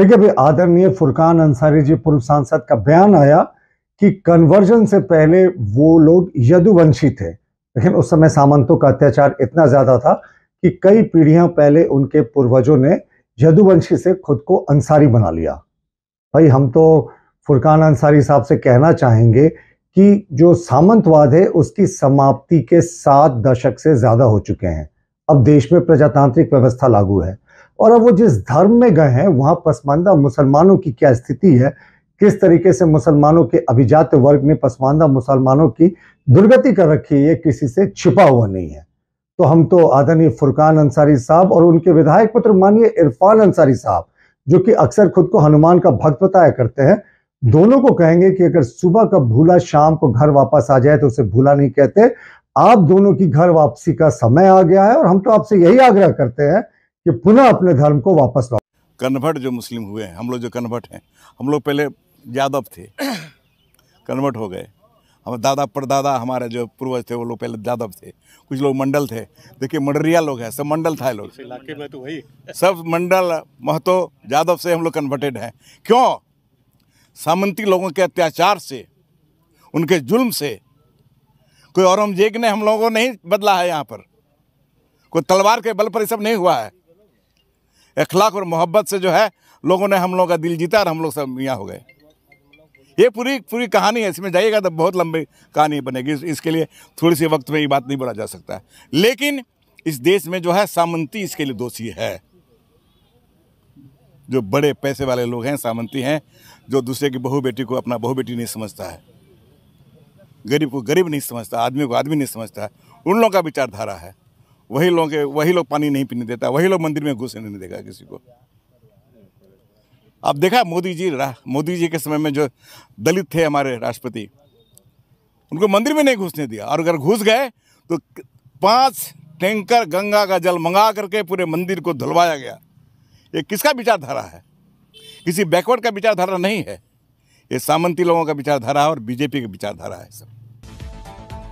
देखिए भाई आदरणीय फुरकान अंसारी जी पूर्व सांसद का बयान आया कि कन्वर्जन से पहले वो लोग यदुवंशी थे लेकिन उस समय सामंतों का अत्याचार इतना ज्यादा था कि कई पीढ़ियां पहले उनके पूर्वजों ने यदुवंशी से खुद को अंसारी बना लिया भाई हम तो फुरकान अंसारी साहब से कहना चाहेंगे कि जो सामंतवाद है उसकी समाप्ति के सात दशक से ज़्यादा हो चुके हैं अब देश में प्रजातांत्रिक व्यवस्था लागू है और अब वो जिस धर्म में गए हैं वहाँ पसमानदा मुसलमानों की क्या स्थिति है किस तरीके से मुसलमानों के अभिजात वर्ग ने पसमानदा मुसलमानों की दुर्गति कर रखी है ये किसी से छिपा हुआ नहीं है तो हम तो आदरणीय फुरकान अंसारी साहब और उनके विधायक पुत्र मानिए इरफान अंसारी साहब जो कि अक्सर खुद को हनुमान का भक्त बताया करते हैं दोनों को कहेंगे कि अगर सुबह का भूला शाम को घर वापस आ जाए तो उसे भूला नहीं कहते आप दोनों की घर वापसी का समय आ गया है और हम तो आपसे यही आग्रह करते हैं कि पुनः अपने धर्म को वापस लाओ कन्वर्ट जो मुस्लिम हुए हैं हम लोग जो कन्वर्ट हैं हम लोग पहले यादव थे कन्वर्ट हो गए हम दादा परदादा हमारे जो पूर्वज थे वो लोग पहले यादव थे कुछ लोग मंडल थे देखिए मंडरिया लोग हैं सब मंडल था लोग इलाके में तो वही सब मंडल महतो यादव से हम लोग कन्वर्टेड हैं क्यों सामंती लोगों के अत्याचार से उनके जुल्म से कोई औरंगजेब ने हम लोगों को नहीं बदला है यहाँ पर कोई तलवार के बल पर ये सब नहीं हुआ है अखलाक और मोहब्बत से जो है लोगों ने हम लोगों का दिल जीता और हम लोग सब मियाँ हो गए ये पूरी पूरी कहानी है इसमें जाइएगा तो बहुत लंबी कहानी बनेगी इसके लिए थोड़ी सी वक्त में ये बात नहीं बोला जा सकता लेकिन इस देश में जो है सामंती इसके लिए दोषी है जो बड़े पैसे वाले लोग हैं सामंती हैं जो दूसरे की बहू बेटी को अपना बहू बेटी नहीं समझता है गरीब को गरीब नहीं समझता आदमी को आदमी नहीं समझता उन लोगों का विचारधारा है वही लोग वही लोग पानी नहीं पीने देता वही लोग मंदिर में घुसने नहीं देगा किसी को आप देखा मोदी जी मोदी जी के समय में जो दलित थे हमारे राष्ट्रपति उनको मंदिर में नहीं घुसने दिया और अगर घुस गए तो पांच टैंकर गंगा का जल मंगा करके पूरे मंदिर को धुलवाया गया ये किसका विचारधारा है किसी बैकवर्ड का विचारधारा नहीं है ये सामंती लोगों का विचारधारा है और बीजेपी का विचारधारा है सब